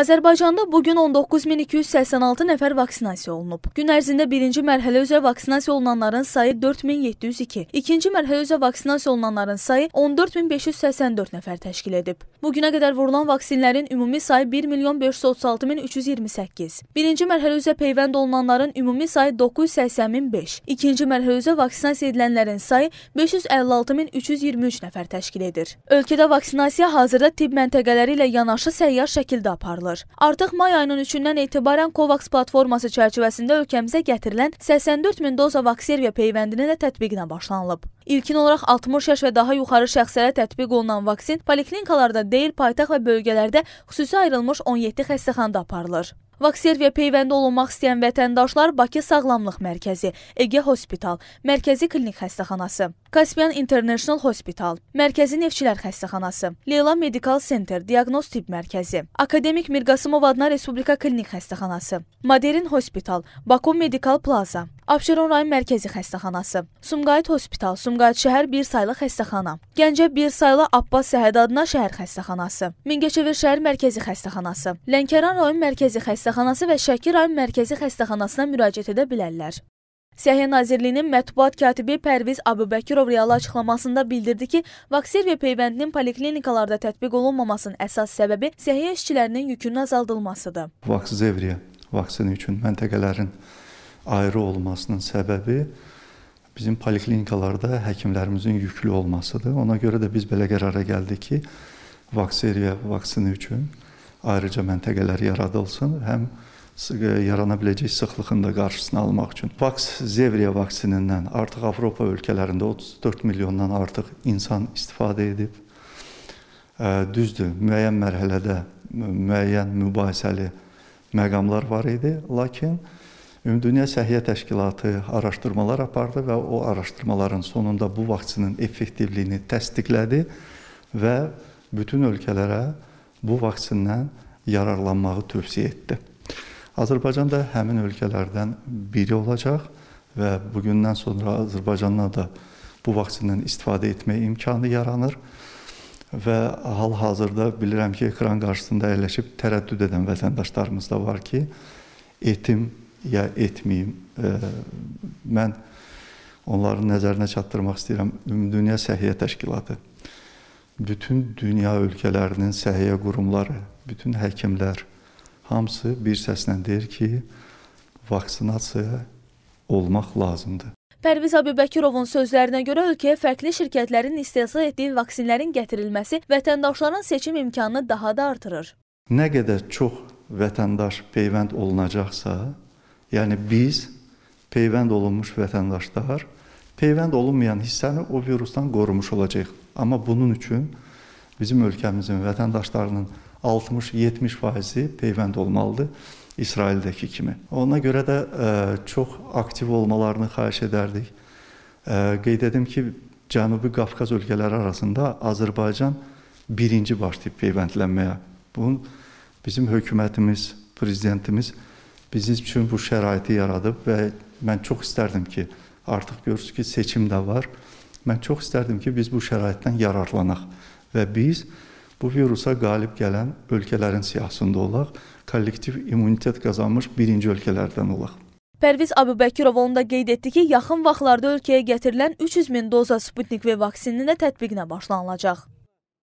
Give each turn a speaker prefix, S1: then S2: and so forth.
S1: Azərbaycanda bu gün 19286 nəfər vaksinasiya olunub. Gün ərzində birinci mərhələ üzrə vaksinasiya olunanların sayı 4702, ikinci mərhələ üzrə vaksinasiya olunanların sayı 14584 nəfər təşkil edib. Bu günə qədər vurulan vaksinlərin ümumi sayı 1536328. Birinci mərhələ üzrə peyvənd olunanların ümumi sayı 980005, ikinci mərhələ üzrə vaksinasiya edilənlərin sayı 556323 nəfər təşkil edir. Ölkədə vaksinasiya hazırda tibb məntəqələri ilə yanaşı səyyar şəkildə aparılır aparılır. Artıq may ayının 3-dən etibarən COVAX platforması çərçivəsində ölkəmizə gətirilən 84 min doza Vaxzervia peyvəndinin də tətbiqinə başlanılıb. İlkin olaraq 60 yaş və daha yuxarı şəxslərə tətbiq olunan vaksin poliklinikalarda deyil, paytaxt və bölgələrdə xüsusi ayrılmış 17 xəstəxanada aparılır. Vakserviya peyvəndə olunmaq istəyən vətəndaşlar Bakı Sağlamlıq Mərkəzi, Ege Hospital, Mərkəzi Klinik Xəstəxanası, Kaspian International Hospital, Mərkəzi Neftçilər Xəstəxanası, Leyla Medical Center Diagnoz Tibb Mərkəzi, Akademik Mirqasımov adına Respublika Klinik Xəstəxanası, Maderin Hospital, Baku Medical Plaza, Abşeron rayon mərkəzi xəstəxanası, Sumqayıt Hospital, Sumqayıt şəhər 1 saylı xəstəxana, Gəncə 1 saylı Abbas Səhəd adına şəhər xəstəxanası, Mingəçevir şəhər mərkəzi xəstəxanası, Lənkəran rayon mərkəzi xəstəxanası və Şəki rayon mərkəzi xəstəxanasına müraciət edə bilərlər. Səhiyyə Nazirliyinin mətbuat katibi Pərviz Abubəkirov realı açıqlamasında bildirdi ki, vaksin və peyvəndinin poliklinikalarda tətbiq olunmamasının əsas səbəbi səhiyyə işçilərinin yükünün azaldılmasıdır.
S2: Vaksin zevriyə vaksini üçün məntəqələrin ayrı olmasının səbəbi bizim poliklinikalarda həkimlərimizin yüklü olmasıdır. Ona görə də biz belə qərara gəldik ki, vakseriya vaksini üçün ayrıca məntəqələr yaradılsın, həm e, yarana biləcək sıxlığın da qarşısını almaq üçün. Vaks Zevriya vaksinindən artıq Avropa ölkələrində 34 milyondan artıq insan istifadə edib. E, düzdür, müəyyən mərhələdə müəyyən mübahisəli məqamlar var idi, lakin Ümumdünya Səhiyyə Təşkilatı araşdırmalar apardı və o araşdırmaların sonunda bu vaksinin effektivliyini təsdiqlədi və bütün ölkələrə bu vaksindən yararlanmağı tövsiyə etdi. Azərbaycan da həmin ölkələrdən biri olacaq və bugündən sonra Azərbaycanla da bu vaksindən istifadə etmək imkanı yaranır və hal-hazırda bilirəm ki, ekran qarşısında əyləşib tərəddüd edən vətəndaşlarımız da var ki, etim ya etməyim. E, mən onların nəzərinə çatdırmaq istəyirəm. Ümumdünya Səhiyyə Təşkilatı bütün dünya ölkələrinin səhiyyə qurumları, bütün həkimlər hamısı bir səslə deyir ki, vaksinasiya olmaq lazımdır.
S1: Pərviz Əbubəkirovun sözlərinə görə ölkəyə fərqli şirkətlərin istehsal etdiyi vaksinlərin gətirilməsi vətəndaşların seçim imkanını daha da artırır.
S2: Nə qədər çox vətəndaş peyvənd olunacaqsa, Yəni biz peyvənd olunmuş vətəndaşlar peyvənd olunmayan hissəni o virusdan qorumuş olacağıq. Amma bunun üçün bizim ölkəmizin vətəndaşlarının 60-70%-i peyvənd olmalıdır İsraildəki kimi. Ona görə də ə, e, çox aktiv olmalarını xahiş edərdik. Ə, e, qeyd edim ki, Cənubi Qafqaz ölkələri arasında Azərbaycan birinci başlayıb peyvəndlənməyə. Bunun bizim hökumətimiz, prezidentimiz bizim üçün bu şəraiti yaradıb və mən çox istərdim ki, artıq görürsüz ki, seçim də var. Mən çox istərdim ki, biz bu şəraitdən yararlanaq və biz bu virusa qalib gələn ölkələrin siyasında olaq, kollektiv immunitet qazanmış birinci ölkələrdən olaq.
S1: Pərviz Əbubəkirov onu da qeyd etdi ki, yaxın vaxtlarda ölkəyə gətirilən 300 min doza Sputnik V vaksininin də tətbiqinə başlanılacaq.